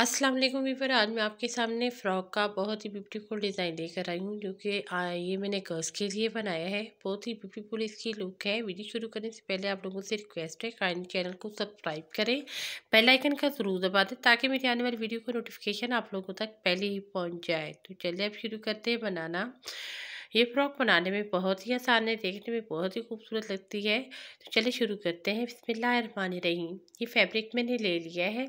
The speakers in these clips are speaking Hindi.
अस्सलाम वालेकुम आज मैं आपके सामने फ़्रॉक का बहुत ही ब्यूटीफुल डिज़ाइन लेकर आई हूँ जो कि ये मैंने गर्ल्स के लिए बनाया है बहुत ही ब्यूटीफुल इसकी लुक है वीडियो शुरू करने से पहले आप लोगों से रिक्वेस्ट है काइंड चैनल को सब्सक्राइब करें बेल आइकन का ज़रूर दबा दें ताकि मेरी आने वाली वीडियो का नोटिफिकेशन आप लोगों तक पहले ही पहुँच जाए तो चलिए आप शुरू करते हैं बनाना ये फ्रॉक बनाने में बहुत ही आसान है देखने में बहुत ही खूबसूरत लगती है तो चलिए शुरू करते हैं बसमान रही ये फैब्रिक मैंने ले लिया है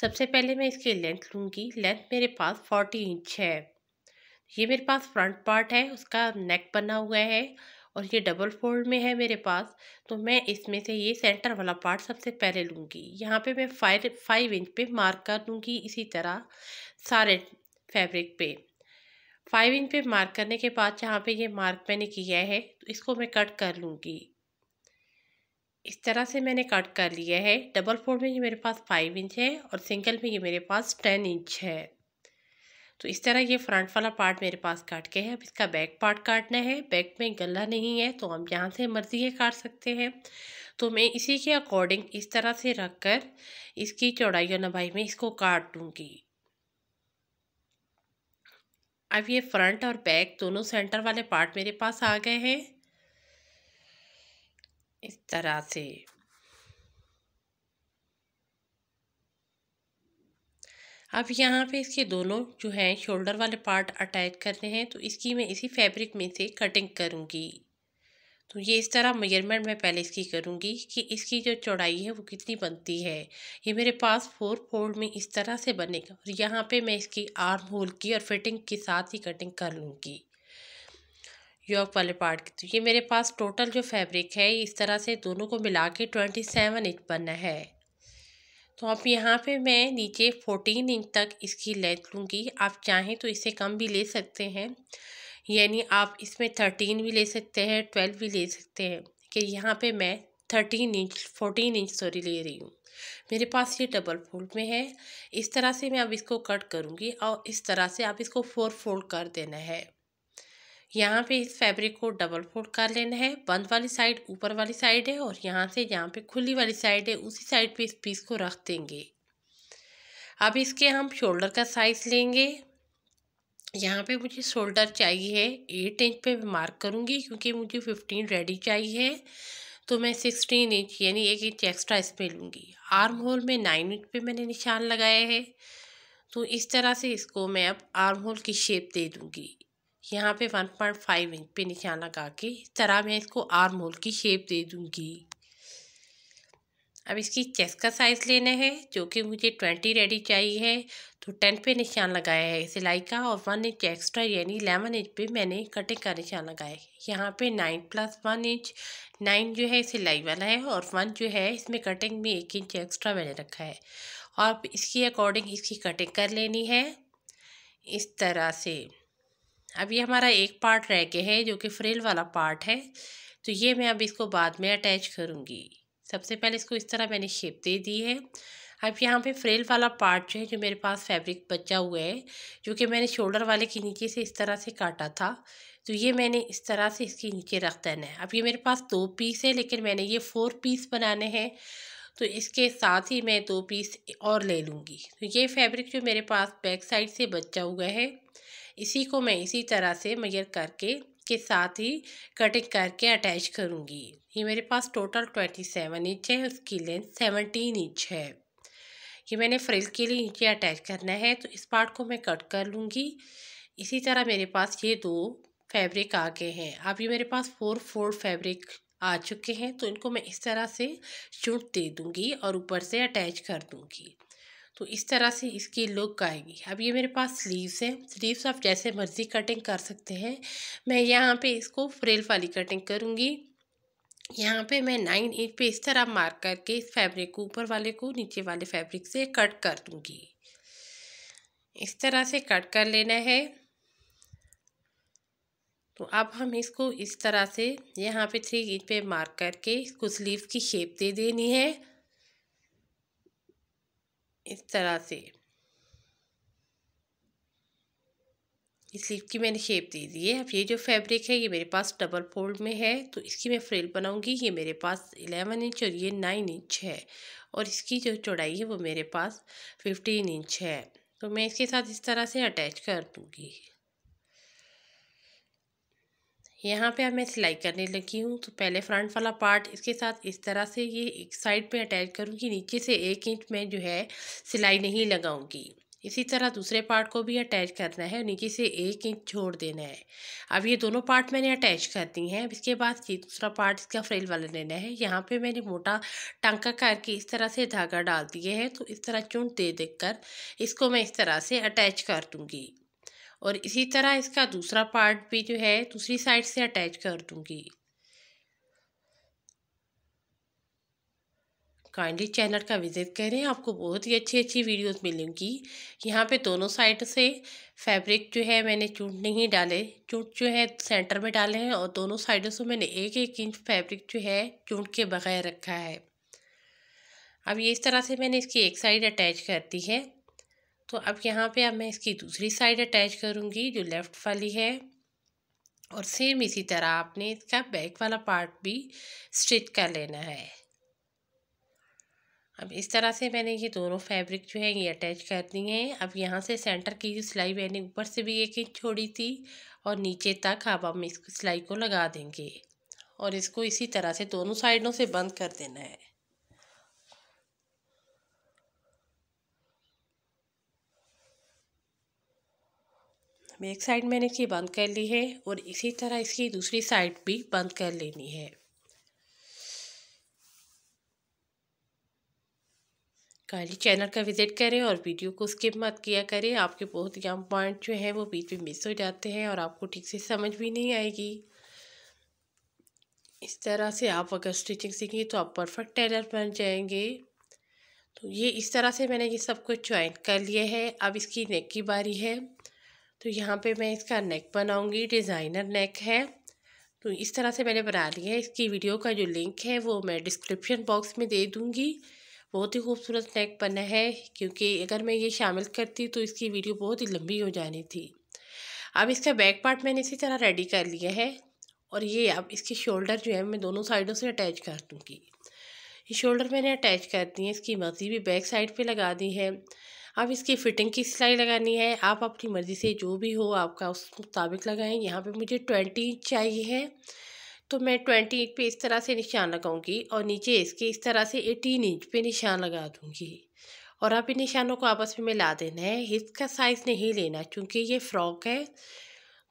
सबसे पहले मैं इसकी लेंथ लूँगी लेंथ मेरे पास फोर्टी इंच है ये मेरे पास फ्रंट पार्ट है उसका नेक बना हुआ है और ये डबल फोल्ड में है मेरे पास तो मैं इसमें से ये सेंटर वाला पार्ट सबसे पहले लूँगी यहाँ पे मैं फाइव फाइव इंच पे मार्क कर दूँगी इसी तरह सारे फैब्रिक पे फाइव इंच पे मार्क करने के बाद जहाँ पे ये मार्क मैंने किया है तो इसको मैं कट कर लूँगी इस तरह से मैंने कट कर लिया है डबल फोर में ये मेरे पास फाइव इंच है और सिंगल में ये मेरे पास टेन इंच है तो इस तरह ये फ्रंट वाला पार्ट मेरे पास काट के है अब इसका बैक पार्ट काटना है बैक में गला नहीं है तो हम यहाँ से मर्जी है काट सकते हैं तो मैं इसी के अकॉर्डिंग इस तरह से रख कर इसकी चौड़ाई और लंबाई में इसको काट दूँगी अब ये फ्रंट और बैक दोनों सेंटर वाले पार्ट मेरे पास आ गए हैं इस तरह से अब यहाँ पे इसके दोनों जो हैं शोल्डर वाले पार्ट अटैच करने हैं तो इसकी मैं इसी फैब्रिक में से कटिंग करूँगी तो ये इस तरह मेजरमेंट मैं पहले इसकी करूँगी कि इसकी जो चौड़ाई है वो कितनी बनती है ये मेरे पास फोर फोल्ड में इस तरह से बनेगा और यहाँ पे मैं इसकी आर्म होल की और फिटिंग के साथ ही कटिंग कर लूँगी योग वाले पार्ट की तो ये मेरे पास टोटल जो फैब्रिक है इस तरह से दोनों को मिला के ट्वेंटी सेवन इंच बनना है तो अब यहाँ पे मैं नीचे फोर्टीन इंच तक इसकी लेंथ लूँगी आप चाहें तो इसे कम भी ले सकते हैं यानी आप इसमें थर्टीन भी ले सकते हैं ट्वेल्व भी ले सकते हैं कि यहाँ पे मैं thirteen inch fourteen inch sorry ले रही हूँ मेरे पास ये डबल फोल्ड में है इस तरह से मैं अब इसको कट करूँगी और इस तरह से आप इसको फोर फोल्ड कर देना है यहाँ पे इस फैब्रिक को डबल फोल्ड कर लेना है बंद वाली साइड ऊपर वाली साइड है और यहाँ से जहाँ पे खुली वाली साइड है उसी साइड पे इस पीस को रख देंगे अब इसके हम शोल्डर का साइज़ लेंगे यहाँ पे मुझे शोल्डर चाहिए एट इंच पे मार्क करूँगी क्योंकि मुझे फिफ्टीन रेडी चाहिए तो मैं सिक्सटीन इंच यानी एक इंच एक्स्ट्रा इस पर लूँगी आर्म होल में नाइन इंच पे मैंने निशान लगाया है तो इस तरह से इसको मैं अब आर्म होल की शेप दे दूँगी यहाँ पे वन पॉइंट फाइव इंच पे निशान लगा के इस तरह मैं इसको आर्म होल की शेप दे दूँगी अब इसकी चेस्ट का साइज़ लेना है जो कि मुझे ट्वेंटी रेडी चाहिए है तो टेन पे निशान लगाया है सिलाई का और वन इंच एक्स्ट्रा यानी इलेवन इंच पे मैंने कटिंग का निशान लगाया है यहाँ पे nine plus one inch nine जो है सिलाई वाला है और वन जो है इसमें कटिंग में एक इंच एक्स्ट्रा मैंने रखा है और इसकी अकॉर्डिंग इसकी कटिंग कर लेनी है इस तरह से अब ये हमारा एक पार्ट रह गया है जो कि फ्रिल वाला पार्ट है तो ये मैं अब इसको बाद में अटैच करूँगी सबसे पहले इसको इस तरह मैंने शेप दे दी है अब यहाँ पे फ्रेल वाला पार्ट जो है जो मेरे पास फैब्रिक बचा हुआ है जो कि मैंने शोल्डर वाले के नीचे से इस तरह से काटा था तो ये मैंने इस तरह से इसके नीचे रख देना है अब ये मेरे पास दो पीस है लेकिन मैंने ये फोर पीस बनाने हैं तो इसके साथ ही मैं दो पीस और ले लूँगी तो ये फैब्रिक जो मेरे पास बैक साइड से बचा हुआ है इसी को मैं इसी तरह से मैयर करके के साथ ही कटिंग करके अटैच करूँगी ये मेरे पास टोटल ट्वेंटी सेवन इंच है उसकी लेंथ सेवनटीन इंच है ये मैंने फ्रिल के लिए नीचे अटैच करना है तो इस पार्ट को मैं कट कर लूँगी इसी तरह मेरे पास ये दो फैब्रिक आ गए हैं अब ये मेरे पास फोर फोर फैब्रिक आ चुके हैं तो इनको मैं इस तरह से चुट दे दूँगी और ऊपर से अटैच कर दूँगी तो इस तरह से इसकी लुक आएगी अब ये मेरे पास स्लीव्स हैं स्लीव्स आप जैसे मर्ज़ी कटिंग कर सकते हैं मैं यहाँ पे इसको फ्रेल वाली कटिंग करूँगी यहाँ पे मैं नाइन इंच पे इस तरह मार्क करके इस फैब्रिक को ऊपर वाले को नीचे वाले फैब्रिक से कट कर दूँगी इस तरह से कट कर लेना है तो अब हम इसको इस तरह से यहाँ पे थ्री इंच पे मार्क करके इसको स्लीव की शेप दे देनी है इस तरह से स्लीव की मैंने शेप दे दी है अब ये जो फैब्रिक है ये मेरे पास डबल फोल्ड में है तो इसकी मैं फ्रेल बनाऊंगी ये मेरे पास इलेवन इंच और ये नाइन इंच है और इसकी जो चौड़ाई है वो मेरे पास फिफ्टीन इंच है तो मैं इसके साथ इस तरह से अटैच कर दूँगी यहाँ पे अब मैं सिलाई करने लगी हूँ तो पहले फ्रंट वाला पार्ट इसके साथ इस तरह से ये एक साइड पे अटैच करूँगी नीचे से एक इंच में जो है सिलाई नहीं लगाऊंगी इसी तरह दूसरे पार्ट को भी अटैच करना है नीचे से एक इंच छोड़ देना है अब ये दोनों पार्ट मैंने अटैच कर दी हैं अब इसके बाद ये दूसरा पार्ट इसका फ्रेल वाला लेना है यहाँ पे मैंने मोटा टांका करके इस तरह से धागा डाल दिए हैं तो इस तरह चुन दे देख कर इसको मैं इस तरह से अटैच कर दूँगी और इसी तरह इसका दूसरा पार्ट भी जो है दूसरी साइड से अटैच कर दूंगी काइंडली चैनल का विज़िट करें आपको बहुत ही अच्छी अच्छी वीडियोस मिलेंगी यहाँ पे दोनों साइड से फैब्रिक जो है मैंने चूट नहीं डाले चूट जो है सेंटर में डाले हैं और दोनों साइडों से मैंने एक एक इंच फैब्रिक जो है चूट के बगैर रखा है अब ये इस तरह से मैंने इसकी एक साइड अटैच कर दी है तो अब यहाँ पे अब मैं इसकी दूसरी साइड अटैच करूँगी जो लेफ़्ट वाली है और सेम इसी तरह आपने इसका बैक वाला पार्ट भी स्टिच कर लेना है अब इस तरह से मैंने ये दोनों फैब्रिक जो है ये अटैच कर दी हैं अब यहाँ से सेंटर की जो सिलाई मैंने ऊपर से भी एक इंच छोड़ी थी और नीचे तक अब हम इस सिलाई को लगा देंगे और इसको इसी तरह से दोनों साइडों से बंद कर देना है मैं एक साइड मैंने इसकी बंद कर ली है और इसी तरह इसकी दूसरी साइड भी बंद कर लेनी है काली चैनल का विज़िट करें और वीडियो को स्किप मत किया करें आपके बहुत ही पॉइंट जो हैं वो बीच में मिस हो जाते हैं और आपको ठीक से समझ भी नहीं आएगी इस तरह से आप अगर स्टिचिंग सीखें तो आप परफेक्ट टेलर बन जाएंगे तो ये इस तरह से मैंने ये सब कुछ ज्वाइन कर लिया है अब इसकी नेक की बारी है तो यहाँ पे मैं इसका नेक बनाऊँगी डिज़ाइनर नेक है तो इस तरह से मैंने बना लिया है इसकी वीडियो का जो लिंक है वो मैं डिस्क्रिप्शन बॉक्स में दे दूँगी बहुत ही खूबसूरत नेक बना है क्योंकि अगर मैं ये शामिल करती तो इसकी वीडियो बहुत ही लंबी हो जानी थी अब इसका बैक पार्ट मैंने इसी तरह रेडी कर लिया है और ये अब इसकी शोल्डर जो है मैं दोनों साइडों से अटैच कर दूँगी ये शोल्डर मैंने अटैच कर दी है इसकी मर्जी भी बैक साइड पे लगा दी है अब इसकी फ़िटिंग की सिलाई लगानी है आप अपनी मर्ज़ी से जो भी हो आपका उस मुताबिक लगाएं यहाँ पे मुझे ट्वेंटी इंच चाहिए है तो मैं ट्वेंटी इंच पे इस तरह से निशान लगाऊंगी और नीचे इसके इस तरह से एटीन इंच पे निशान लगा दूँगी और आप इन निशानों को आपस में मिला देना है इसका साइज़ नहीं लेना क्योंकि ये फ्रॉक है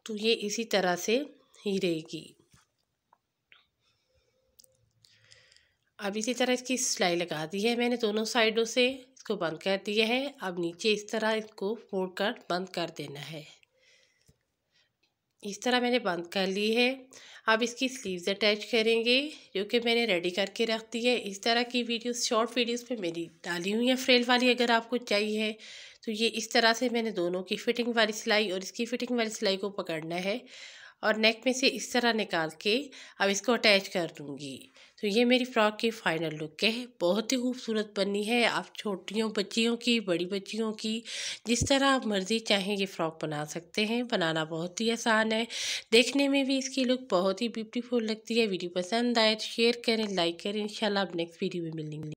तो ये इसी तरह से ही रहेगी अब इसी तरह इसकी सिलाई लगा दी है मैंने दोनों साइडों से इसको बंद कर दिया है अब नीचे इस तरह इसको फोल्ड कर बंद कर देना है इस तरह मैंने बंद कर ली है अब इसकी स्लीव्स अटैच करेंगे जो कि मैंने रेडी करके रख दी है इस तरह की वीडियोस शॉर्ट वीडियोस पे मेरी डाली हुई है फ्रेल वाली अगर आपको चाहिए तो ये इस तरह से मैंने दोनों की फ़िटिंग वाली सिलाई और इसकी फ़िटिंग वाली सिलाई को पकड़ना है और नेक में से इस तरह निकाल के अब इसको अटैच कर दूँगी तो ये मेरी फ़्रॉक की फ़ाइनल लुक है बहुत ही खूबसूरत बनी है आप छोटियों बच्चियों की बड़ी बच्चियों की जिस तरह आप मर्ज़ी चाहें ये फ़्रॉक बना सकते हैं बनाना बहुत ही आसान है देखने में भी इसकी लुक बहुत ही ब्यूटीफुल लगती है वीडियो पसंद आए तो शेयर करें लाइक करें इंशाल्लाह आप नेक्स्ट वीडियो में मिलेंगे